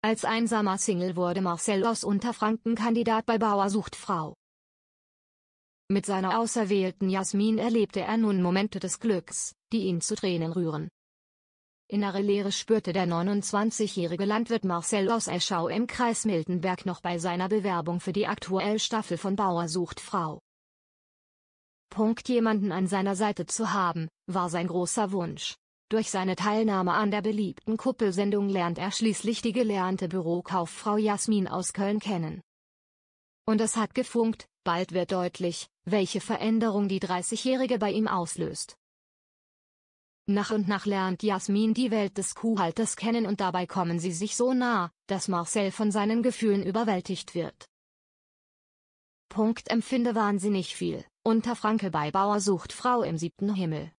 Als einsamer Single wurde Marcel aus Unterfranken Kandidat bei Bauer sucht Frau. Mit seiner auserwählten Jasmin erlebte er nun Momente des Glücks, die ihn zu Tränen rühren. Innere Leere spürte der 29-jährige Landwirt Marcel aus Eschau im Kreis Miltenberg noch bei seiner Bewerbung für die aktuelle Staffel von Bauer sucht Frau. Punkt jemanden an seiner Seite zu haben, war sein großer Wunsch. Durch seine Teilnahme an der beliebten Kuppelsendung lernt er schließlich die gelernte Bürokauffrau Jasmin aus Köln kennen. Und es hat gefunkt, bald wird deutlich, welche Veränderung die 30-Jährige bei ihm auslöst. Nach und nach lernt Jasmin die Welt des Kuhhalters kennen und dabei kommen sie sich so nah, dass Marcel von seinen Gefühlen überwältigt wird. Punkt empfinde wahnsinnig viel. Unter Franke bei Bauer sucht Frau im siebten Himmel.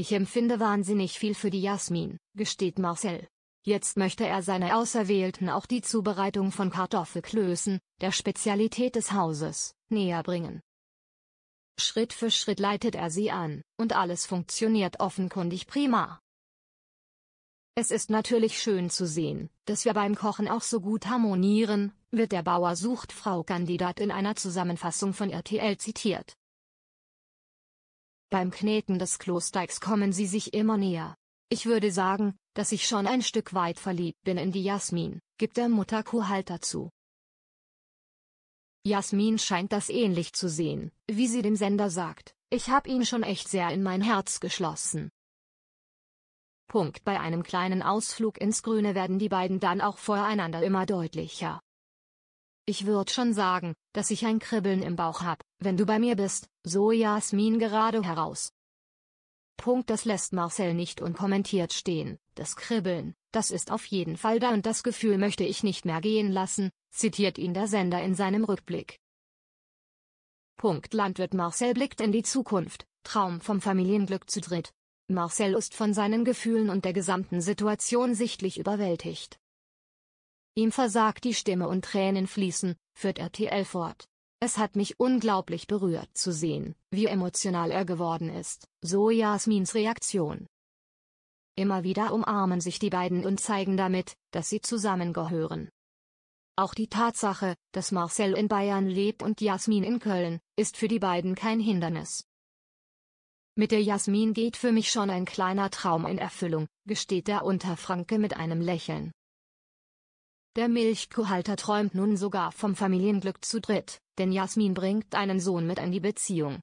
Ich empfinde wahnsinnig viel für die Jasmin, gesteht Marcel. Jetzt möchte er seine Auserwählten auch die Zubereitung von Kartoffelklößen, der Spezialität des Hauses, näher bringen. Schritt für Schritt leitet er sie an, und alles funktioniert offenkundig prima. Es ist natürlich schön zu sehen, dass wir beim Kochen auch so gut harmonieren, wird der Bauer sucht Frau Kandidat in einer Zusammenfassung von RTL zitiert. Beim Kneten des Klosteigs kommen sie sich immer näher. Ich würde sagen, dass ich schon ein Stück weit verliebt bin in die Jasmin, gibt der Mutter Kuhhalter zu. Jasmin scheint das ähnlich zu sehen, wie sie dem Sender sagt, ich hab ihn schon echt sehr in mein Herz geschlossen. Punkt. Bei einem kleinen Ausflug ins Grüne werden die beiden dann auch voreinander immer deutlicher. Ich würde schon sagen, dass ich ein Kribbeln im Bauch hab, wenn du bei mir bist, so Jasmin gerade heraus. Punkt das lässt Marcel nicht unkommentiert stehen, das Kribbeln, das ist auf jeden Fall da und das Gefühl möchte ich nicht mehr gehen lassen, zitiert ihn der Sender in seinem Rückblick. Punkt Landwirt Marcel blickt in die Zukunft, Traum vom Familienglück zu dritt. Marcel ist von seinen Gefühlen und der gesamten Situation sichtlich überwältigt. Ihm versagt die Stimme und Tränen fließen, führt RTL fort. Es hat mich unglaublich berührt zu sehen, wie emotional er geworden ist, so Jasmins Reaktion. Immer wieder umarmen sich die beiden und zeigen damit, dass sie zusammengehören. Auch die Tatsache, dass Marcel in Bayern lebt und Jasmin in Köln, ist für die beiden kein Hindernis. Mit der Jasmin geht für mich schon ein kleiner Traum in Erfüllung, gesteht der Unterfranke mit einem Lächeln. Der Milchkuhhalter träumt nun sogar vom Familienglück zu dritt, denn Jasmin bringt einen Sohn mit in die Beziehung.